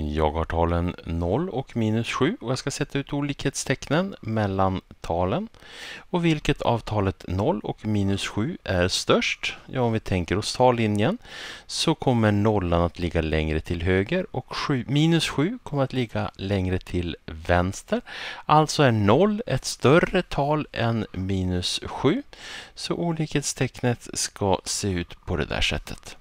Jag har talen 0 och minus 7 och jag ska sätta ut olikhetstecknen mellan talen. Och vilket av talet 0 och minus 7 är störst? Ja, om vi tänker oss tallinjen så kommer nollan att ligga längre till höger och 7, minus 7 kommer att ligga längre till vänster. Alltså är 0 ett större tal än minus 7. Så olikhetstecknet ska se ut på det där sättet.